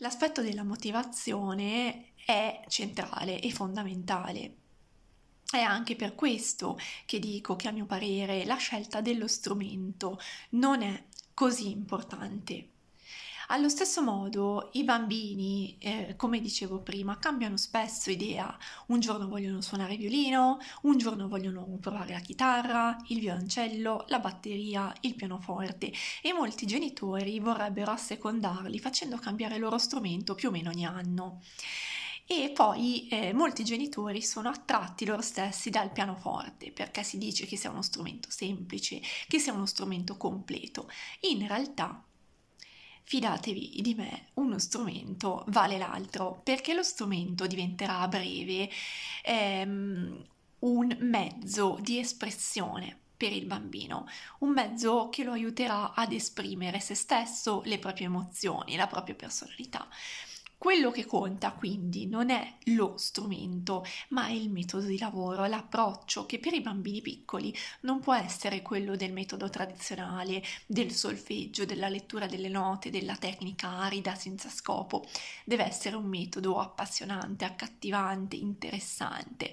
L'aspetto della motivazione è centrale e fondamentale. È anche per questo che dico che a mio parere la scelta dello strumento non è così importante. Allo stesso modo i bambini, eh, come dicevo prima, cambiano spesso idea. Un giorno vogliono suonare violino, un giorno vogliono provare la chitarra, il violoncello, la batteria, il pianoforte e molti genitori vorrebbero assecondarli facendo cambiare il loro strumento più o meno ogni anno. E poi eh, molti genitori sono attratti loro stessi dal pianoforte perché si dice che sia uno strumento semplice, che sia uno strumento completo. In realtà fidatevi di me, uno strumento vale l'altro, perché lo strumento diventerà a breve ehm, un mezzo di espressione per il bambino, un mezzo che lo aiuterà ad esprimere se stesso, le proprie emozioni, la propria personalità. Quello che conta quindi non è lo strumento, ma il metodo di lavoro, l'approccio che per i bambini piccoli non può essere quello del metodo tradizionale, del solfeggio, della lettura delle note, della tecnica arida senza scopo. Deve essere un metodo appassionante, accattivante, interessante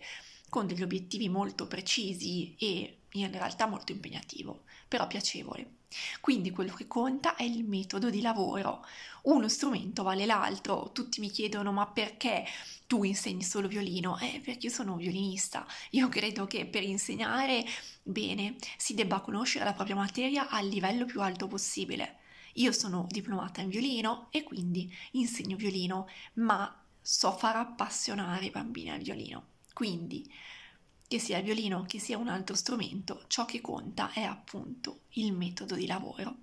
con degli obiettivi molto precisi e in realtà molto impegnativo, però piacevole. Quindi quello che conta è il metodo di lavoro. Uno strumento vale l'altro. Tutti mi chiedono: ma perché tu insegni solo violino? Eh, perché io sono un violinista. Io credo che per insegnare bene si debba conoscere la propria materia al livello più alto possibile. Io sono diplomata in violino e quindi insegno violino, ma so far appassionare i bambini al violino. Quindi, che sia il violino, o che sia un altro strumento, ciò che conta è appunto il metodo di lavoro